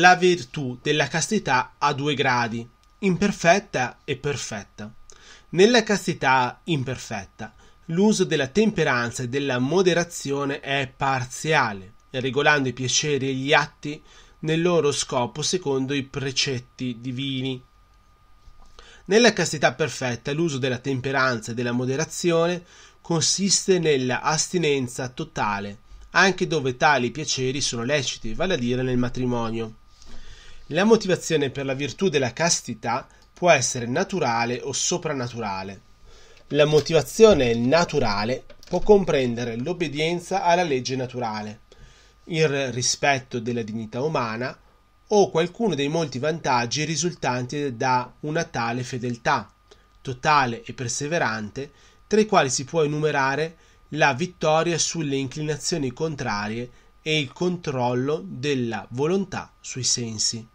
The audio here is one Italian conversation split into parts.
la virtù della castità a due gradi, imperfetta e perfetta. Nella castità imperfetta, l'uso della temperanza e della moderazione è parziale, regolando i piaceri e gli atti nel loro scopo secondo i precetti divini. Nella castità perfetta l'uso della temperanza e della moderazione consiste nella astinenza totale, anche dove tali piaceri sono leciti, vale a dire nel matrimonio. La motivazione per la virtù della castità può essere naturale o soprannaturale. La motivazione naturale può comprendere l'obbedienza alla legge naturale, il rispetto della dignità umana o qualcuno dei molti vantaggi risultanti da una tale fedeltà, totale e perseverante, tra i quali si può enumerare la vittoria sulle inclinazioni contrarie e il controllo della volontà sui sensi.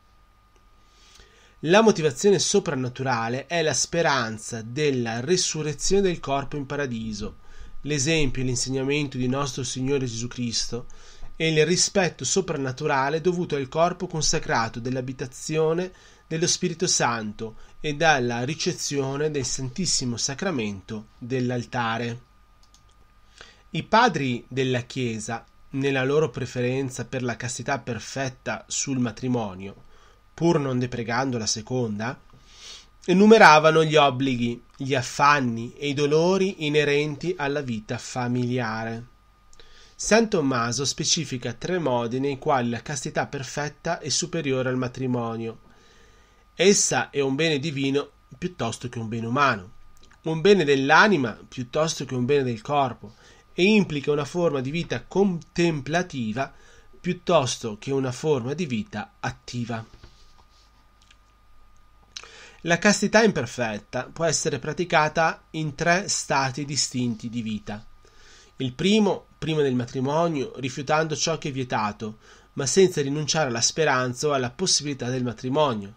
La motivazione soprannaturale è la speranza della resurrezione del corpo in paradiso, l'esempio e l'insegnamento di nostro Signore Gesù Cristo e il rispetto soprannaturale dovuto al corpo consacrato dell'abitazione dello Spirito Santo e dalla ricezione del Santissimo Sacramento dell'altare. I padri della Chiesa, nella loro preferenza per la castità perfetta sul matrimonio, pur non deprecando la seconda, enumeravano gli obblighi, gli affanni e i dolori inerenti alla vita familiare. San Tommaso specifica tre modi nei quali la castità perfetta è superiore al matrimonio. Essa è un bene divino piuttosto che un bene umano, un bene dell'anima piuttosto che un bene del corpo, e implica una forma di vita contemplativa piuttosto che una forma di vita attiva. La castità imperfetta può essere praticata in tre stati distinti di vita. Il primo, prima del matrimonio, rifiutando ciò che è vietato, ma senza rinunciare alla speranza o alla possibilità del matrimonio.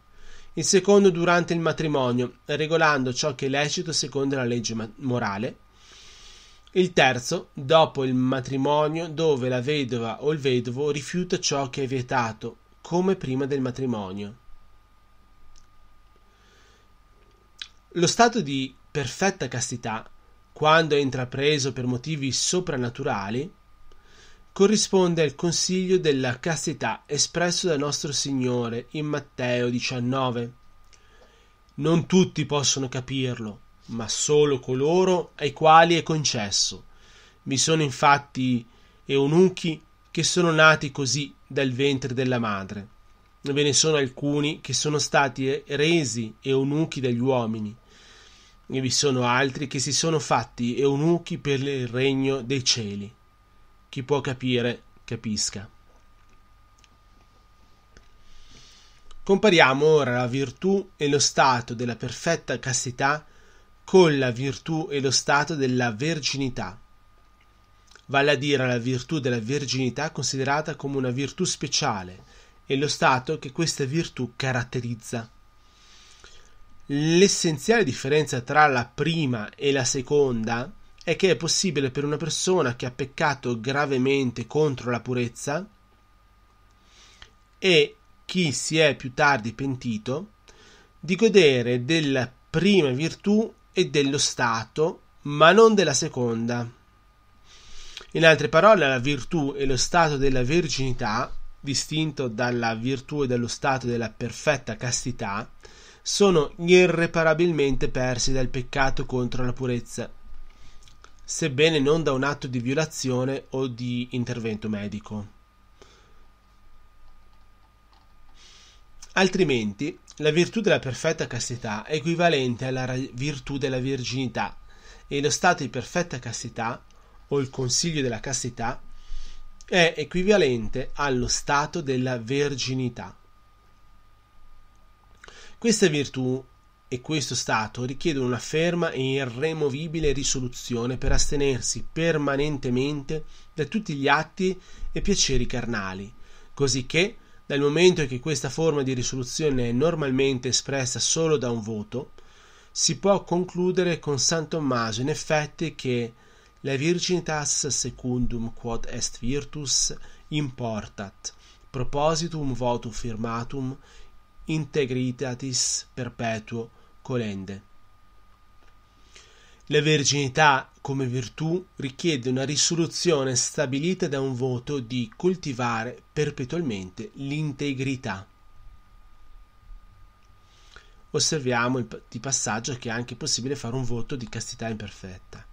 Il secondo durante il matrimonio, regolando ciò che è lecito secondo la legge morale. Il terzo, dopo il matrimonio, dove la vedova o il vedovo rifiuta ciò che è vietato, come prima del matrimonio. Lo stato di perfetta castità, quando è intrapreso per motivi soprannaturali, corrisponde al consiglio della castità espresso da nostro Signore in Matteo 19. Non tutti possono capirlo, ma solo coloro ai quali è concesso. Vi sono infatti eunuchi che sono nati così dal ventre della madre ve ne sono alcuni che sono stati eh, resi eunuchi dagli uomini, e vi sono altri che si sono fatti eunuchi per il regno dei cieli. Chi può capire, capisca. Compariamo ora la virtù e lo stato della perfetta castità con la virtù e lo stato della verginità, vale a dire la virtù della verginità considerata come una virtù speciale, e lo stato che questa virtù caratterizza. L'essenziale differenza tra la prima e la seconda è che è possibile per una persona che ha peccato gravemente contro la purezza e chi si è più tardi pentito di godere della prima virtù e dello stato, ma non della seconda. In altre parole, la virtù e lo stato della verginità distinto dalla virtù e dallo stato della perfetta castità, sono irreparabilmente persi dal peccato contro la purezza, sebbene non da un atto di violazione o di intervento medico. Altrimenti, la virtù della perfetta castità è equivalente alla virtù della virginità e lo stato di perfetta castità, o il consiglio della castità, è equivalente allo stato della verginità. Questa virtù e questo stato richiedono una ferma e irremovibile risoluzione per astenersi permanentemente da tutti gli atti e piaceri carnali, cosicché dal momento che questa forma di risoluzione è normalmente espressa solo da un voto, si può concludere con San Tommaso in effetti che la virginitas secundum quod est virtus importat propositum votu firmatum integritatis perpetuo colende. La verginità come virtù richiede una risoluzione stabilita da un voto di coltivare perpetualmente l'integrità. Osserviamo di passaggio che è anche possibile fare un voto di castità imperfetta.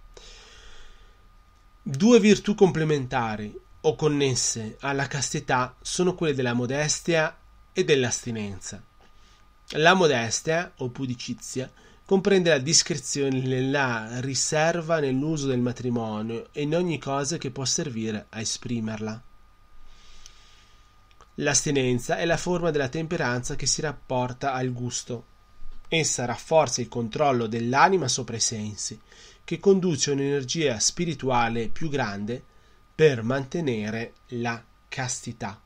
Due virtù complementari o connesse alla castità sono quelle della modestia e dell'astinenza. La modestia o pudicizia comprende la discrezione nella riserva nell'uso del matrimonio e in ogni cosa che può servire a esprimerla. L'astinenza è la forma della temperanza che si rapporta al gusto. Essa rafforza il controllo dell'anima sopra i sensi, che conduce un'energia spirituale più grande per mantenere la castità.